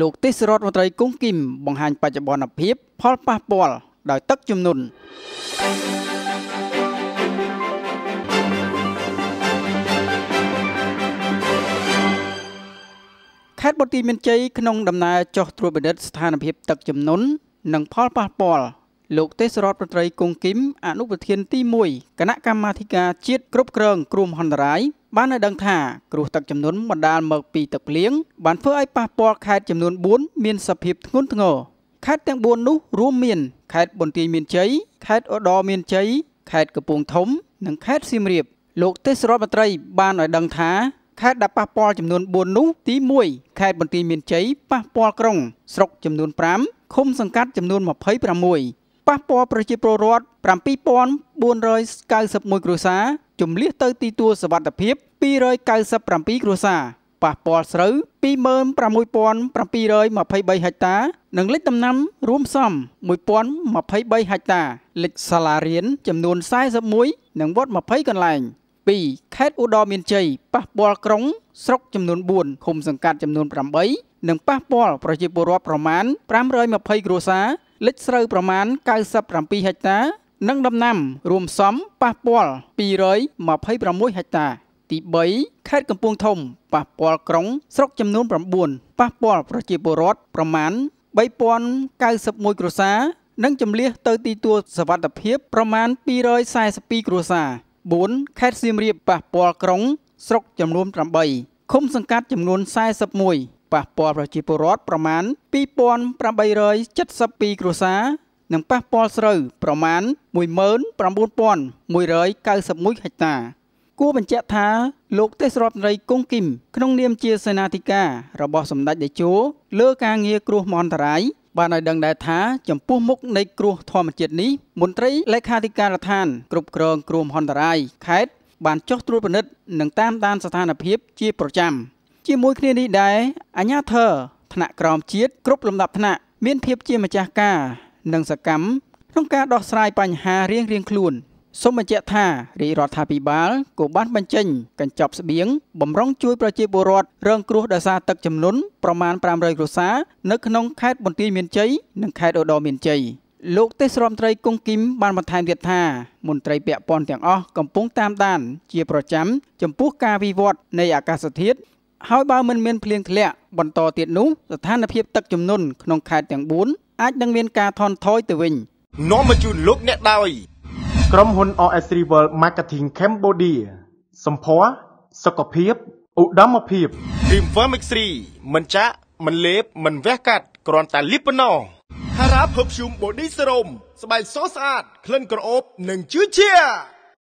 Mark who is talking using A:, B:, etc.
A: លោកទេសរដ្ឋមន្ត្រីគង់គីមបង្ហាញ បច្ចុប្បន្នភាពផលប៉ះពាល់ដោយទឹកជំនន់ខេត្តបន្ទាយមានជ័យក្នុងដំណើរចុះត្រួតពិនិត្យស្ថានភាពទឹកជំនន់និងផលប៉ះពាល់លោកទេសរដ្ឋប្រត្រីគង់គីមអនុប្រធាន ទី1គណៈកម្មាធិការជាតិគ្រប់គ្រង គ្រោះមហន្តរាយបាននៅដឹងថាគ្រោះទឹកចំនួនបណ្ដាលមកពីទឹកភ្លៀងបានធ្វើឲ្យប៉ះពាល់ខេត្តចំនួន4មានសភាពធ្ងន់ធ្ងរខេត្តទាំង4នោះរួមមានខេត្តបន្ទាយមានជ័យខេត្តឧត្តរមានជ័យខេត្តកំពង់ធំ និងខេត្តសៀមរាប លោកទេសរដ្ឋមន្ត្រីបានឲ្យដឹងថាខេត្តដែលប៉ះពាល់ចំនួន4នោះទី1ខេត្តបន្ទាយមានជ័យប៉ះពាល់ក្រុងស្រុកចំនួន5ឃុំសង្កាត់ចំនួន26ប៉ះពាល់ប្រជាពលរដ្ឋ7491គ្រួសារជំលៀសទៅទីទួលសវត្ថភាព297គ្រួសារប៉ះពាល់ស្រូវ26723ហិកតា និងលិចដំណាំរួមសំ1023ហិកតា លិចសាឡារៀនចំនួន41និងវត្ត20កន្លែង2ខេត្តឧត្តរមានជ័យប៉ះពាល់ក្រុងស្រុកចំនួន4ឃុំសង្កាត់ចំនួន8និងប៉ះពាល់ប្រជាពលរដ្ឋប្រមាណ520គ្រួសារលិចស្រូវប្រមាណ97ហិកតានិងដំណាំរួមសំប៉ះពាល់226ហិកតា ទី3ខេត្តកំពង់ធំប៉ះពាល់ក្រុងស្រុកចំនួន9ប៉ះពាល់ប្រជាពលរដ្ឋប្រមាណ3091គ្រួសារនិងចម្លៀសទៅទីទួលសវត្ថភាពប្រមាណ242គ្រួសារ4ខេត្តសៀមរាបប៉ះពាល់ក្រុងស្រុកចំនួន8ឃុំសង្កាត់ចំនួន41ប៉ះពាល់ប្រជាពលរដ្ឋប្រមាណ2872គ្រួសារនិងប៉ះពាល់ស្រូវប្រមាណ19191ហិកតាគួរបញ្ជាក់ថាលោកទេសរដ្ឋនរីគង្គគឹមក្នុងនាមជាសេនាធិការរបស់សម្ដេចតេជោលើការងារគ្រោះមហន្តរាយបានឲ្យដឹងដែរថាចំពោះមុខនៃគ្រោះធម្មជាតិនេះមន្ត្រីលេខាធិការដ្ឋានគ្រប់គ្រងគ្រោះមហន្តរាយខេត្តបានចុះត្រួតពិនិត្យនិងតាមដានស្ថានភាពជាប្រចាំជាមួយគ្នានេះដែរអាជ្ញាធរថ្នាក់ក្រោមជាតិគ្រប់លំដាប់ថ្នាក់មានភាពជាម្ចាស់ការនិងសកម្មក្នុងការដោះស្រាយបញ្ហារៀងរៀងខ្លួនសូមបញ្ជាក់ថារាជរដ្ឋាភិបាលក៏បានបញ្ចេញកញ្ចប់ស្បៀងបំរុងជួយប្រជាពលរដ្ឋរងគ្រោះដោយសារទឹកជំនន់ប្រមាណ500គ្រួសារនៅក្នុងខេត្តបន្ទាយមានជ័យនិងខេត្តឧត្តរមានជ័យលោកទេសរដ្ឋមន្ត្រីគង់គីមបានបន្ថែមទៀតថាមន្ត្រីពាក់ព័ន្ធទាំងអស់កំពុងតាមដាន ជាប្រចាំចំពោះការវិវត្តនៃអាកាសធាតុហើយបើមិនមានភ្លៀងធ្លាក់បន្តទៀតនោះស្ថានភាព ទឹកជំនន់ក្នុងខេត្តទាំង4អាចនឹងមានការថនថយទៅវិញនាំមកជូនលោកអ្នកដោយក្រុមហ៊ុន OS3 World Marketing Cambodia សម្ភារសុខភាពឧត្តមភាព Dreamwear Mix3 មិនចាក់មិនលេបមិនវះកាត់គ្រាន់តែលីបប៉ុណ្ណោះ Hara Perfume Body Serum ស្បែកសស្អាតក្លិនក្រអូបនិងជឿជា